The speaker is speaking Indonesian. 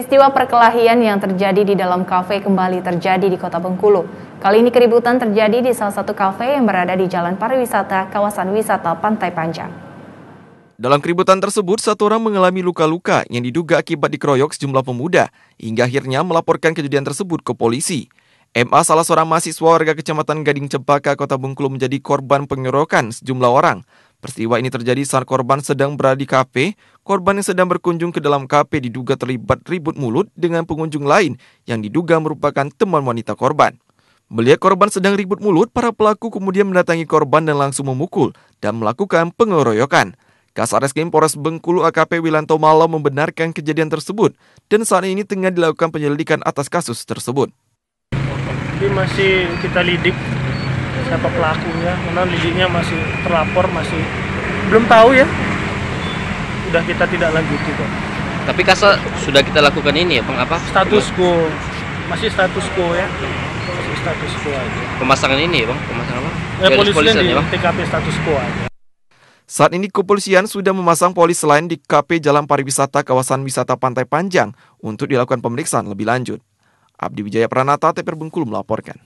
Peristiwa perkelahian yang terjadi di dalam kafe kembali terjadi di Kota Bengkulu. Kali ini keributan terjadi di salah satu kafe yang berada di Jalan Pariwisata, kawasan wisata Pantai Panjang. Dalam keributan tersebut, satu orang mengalami luka-luka yang diduga akibat dikeroyok sejumlah pemuda, hingga akhirnya melaporkan kejadian tersebut ke polisi. MA salah seorang mahasiswa warga Kecamatan Gading Cempaka, Kota Bengkulu menjadi korban pengerokan sejumlah orang. Peristiwa ini terjadi saat korban sedang berada di kafe. Korban yang sedang berkunjung ke dalam kafe diduga terlibat ribut mulut dengan pengunjung lain yang diduga merupakan teman wanita korban. Melihat korban sedang ribut mulut, para pelaku kemudian mendatangi korban dan langsung memukul dan melakukan pengeroyokan. Kasar Reskrim Polres Bengkulu AKP Wilanto Malo membenarkan kejadian tersebut dan saat ini tengah dilakukan penyelidikan atas kasus tersebut tapi masih kita lidik siapa pelakunya karena lidiknya masih terlapor masih belum tahu ya udah kita tidak lanjuti kok tapi kasa sudah kita lakukan ini ya apa status quo masih status quo ya masih status quo aja pemasangan ini ya bang pemasangan apa ya, eh, polisian di ya, bang? TKP status quo aja saat ini kepolisian sudah memasang polis lain di KP Jalan Pariwisata Kawasan Wisata Pantai Panjang untuk dilakukan pemeriksaan lebih lanjut. Abdi Wijaya Pranata, TPR Bengkulu melaporkan.